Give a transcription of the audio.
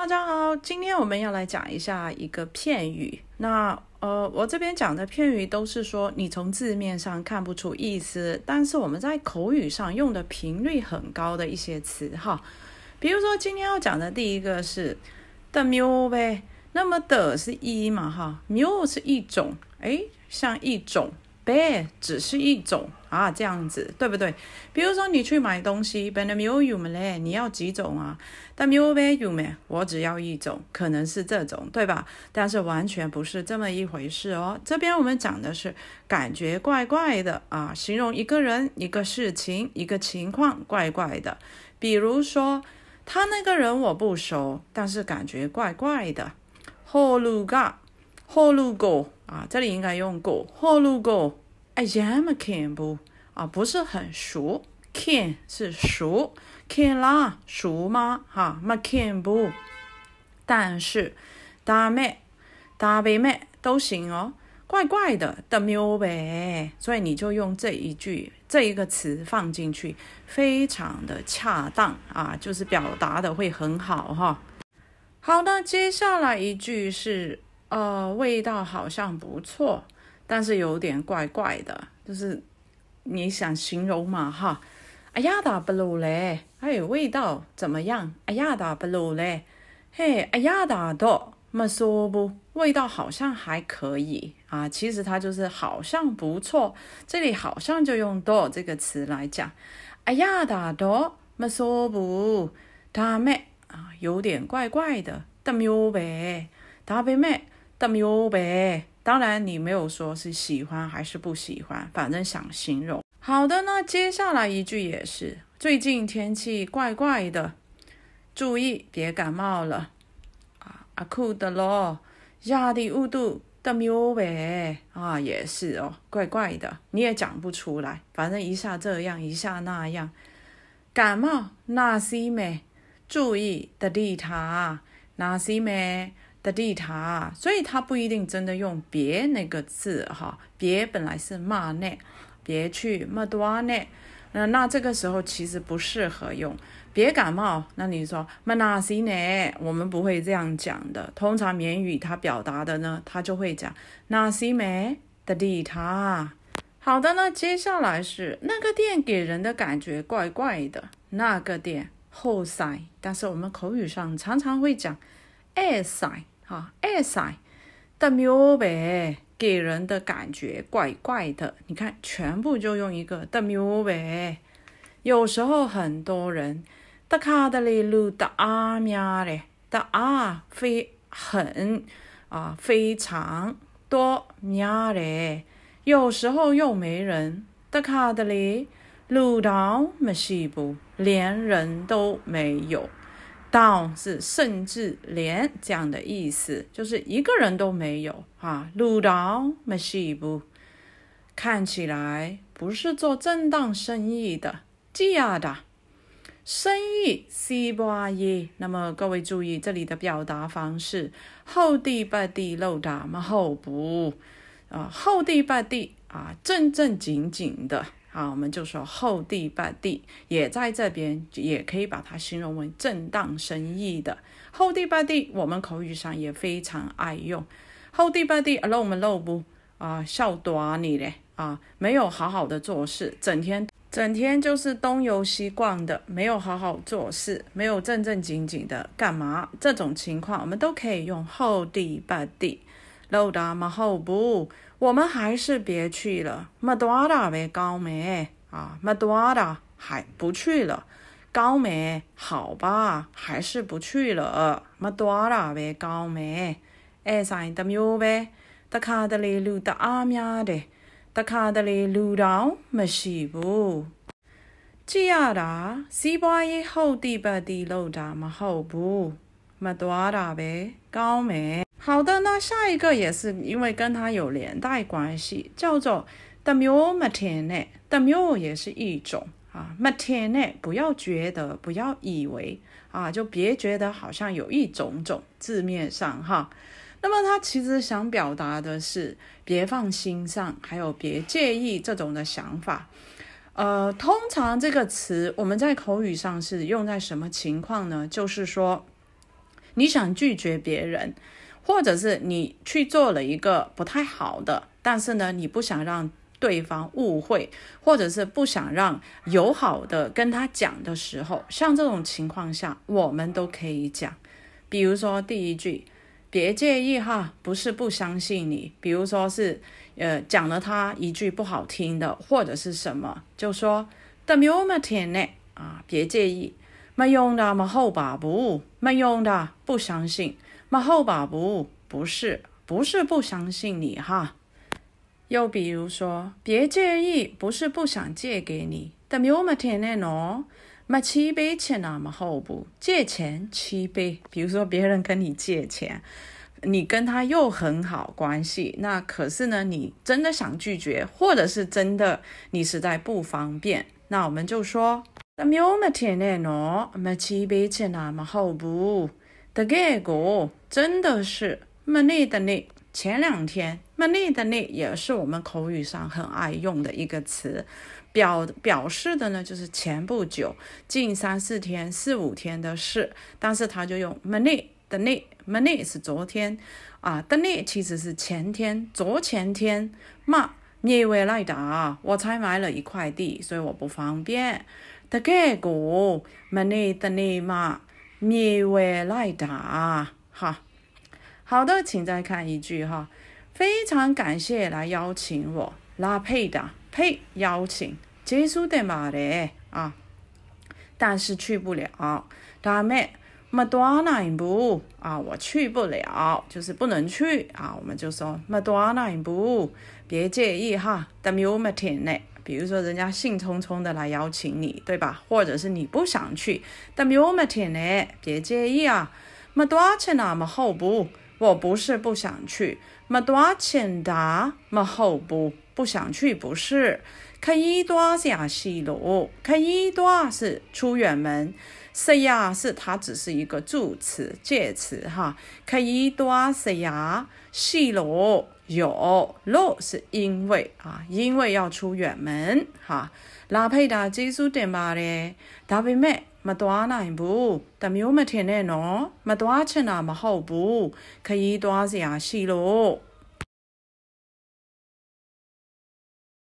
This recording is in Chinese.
大家好，今天我们要来讲一下一个片语。那呃，我这边讲的片语都是说你从字面上看不出意思，但是我们在口语上用的频率很高的一些词哈。比如说今天要讲的第一个是 the n 那么的是一嘛哈 n e 是一种，哎，像一种，be 只是一种。啊，这样子对不对？比如说你去买东西本来没有 u m 嘞，你要几种啊？The m a n 我只要一种，可能是这种，对吧？但是完全不是这么一回事哦。这边我们讲的是感觉怪怪的啊，形容一个人、一个事情、一个情况怪怪的。比如说他那个人我不熟，但是感觉怪怪的。后路嘎，后路 o 啊，这里应该用 g 后路 o 哎 j a m a c a n b o 啊，不是很熟，can 是熟，can 啦熟吗？哈，macanbo，但是，大咩，大白咩都行哦，怪怪的的 h e 呗，所以你就用这一句，这一个词放进去，非常的恰当啊，就是表达的会很好哈。好，那接下来一句是，呃，味道好像不错。但是有点怪怪的，就是你想形容嘛哈？哎呀打不卤嘞，哎，味道怎么样？哎呀打不卤嘞，嘿，哎呀打多，没说不，味道好像还可以啊。其实它就是好像不错，这里好像就用“多”这个词来讲。哎呀打多，没说不，他咩啊，有点怪怪的，他咩，大咩，他呗。当然，你没有说是喜欢还是不喜欢，反正想形容。好的，那接下来一句也是，最近天气怪怪的，注意别感冒了。啊，阿酷的咯，亚的乌度的米欧呗。啊，也是哦，怪怪的，你也讲不出来，反正一下这样，一下那样，感冒那西美，注意的利塔那西美。的地毯，所以他不一定真的用别那个字哈，别本来是骂呢，别去骂多呢，那那这个时候其实不适合用，别感冒，那你说嘛那西呢？我们不会这样讲的，通常缅语它表达的呢，他就会讲那西没的地毯。好的，呢，接下来是那个店给人的感觉怪怪的，那个店后塞，但是我们口语上常常会讲。二塞哈，二塞，the 给人的感觉怪怪的。你看，全部就用一个 the 有时候很多人 t 卡的里路的啊喵嘞，的啊非很啊非常多喵嘞。有时候又没人 t 卡的里路到没戏不，连人都没有。倒是，甚至连这样的意思，就是一个人都没有啊。鲁到么西不，看起来不是做正当生意的这样的生意西不阿姨，那么各位注意这里的表达方式，厚地不地漏打么厚不啊，厚地不地啊，正正经经的。好，我们就说后地拜地也在这边，也可以把它形容为正当生意的后地拜地。我们口语上也非常爱用后地拜地，alone a l o n e 不啊？笑短你嘞啊！没有好好的做事，整天整天就是东游西逛的，没有好好做事，没有正正经经的干嘛？这种情况我们都可以用后地拜地。老大蛮好不？我们还是别去了。没多大呗，高梅啊，没多大，还不去了。高梅，好吧，还是不去了。没多大呗，高梅。哎，上一得牛呗，他卡的里路得阿咩的，他卡的里路到没西部。这样哒，十八以后的百的路大嘛好不？没多大呗，高梅。好的，那下一个也是因为跟它有连带关系，叫做 the mio m a t i n e the mio 也是一种啊，m a t i n e 不要觉得，不要以为啊，就别觉得好像有一种种字面上哈，那么它其实想表达的是别放心上，还有别介意这种的想法。呃，通常这个词我们在口语上是用在什么情况呢？就是说你想拒绝别人。或者是你去做了一个不太好的，但是呢，你不想让对方误会，或者是不想让友好的跟他讲的时候，像这种情况下，我们都可以讲。比如说第一句，别介意哈，不是不相信你。比如说是，呃，讲了他一句不好听的，或者是什么，就说的没有 new 啊，别介意，没用的，往后吧，不，没用的，不相信。嘛，后吧不不是不是不相信你哈。又比如说，别介意，不是不想借给你。但没有么天呢喏，么七百钱那么后不？借钱七百，比如说别人跟你借钱，你跟他又很好关系，那可是呢，你真的想拒绝，或者是真的你实在不方便，那我们就说，但没有么天呢喏，么七百钱那么后不？的结果真的是 m o n e y 的呢。a y 前两天 m o n e y 的呢 a y 也是我们口语上很爱用的一个词，表表示的呢就是前不久，近三四天、四五天的事。但是他就用 m o n e y 的呢。a y m o n e y 是昨天啊，的呢 a y 其实是前天、昨前天。嘛，因为来的我才买了一块地，所以我不方便。的结果 m o n e y 的呢 a y 嘛。未来哒哈，好的，请再看一句哈，非常感谢来邀请我拉配的配邀请，结束的嘛嘞啊，但是去不了，他们没多那一步啊，我去不了，就是不能去啊，我们就说没多那一步，别介意哈，但没有没听呢。比如说，人家兴冲冲的来邀请你，对吧？或者是你不想去，但没有问题呢，别介意啊。没多少钱啊？没好不？我不是不想去，没多少钱的，没好不？不想去不是。开一段是西罗，开一段是出远门，西呀是它只是一个助词、介词哈。开一段是呀，西罗。有，咯，是因为啊，因为要出远门，哈，拉配打寄宿点吧嘞，搭配买，买多哪一步，搭配买天然咯，买多吃哪么好不，可以多养细咯。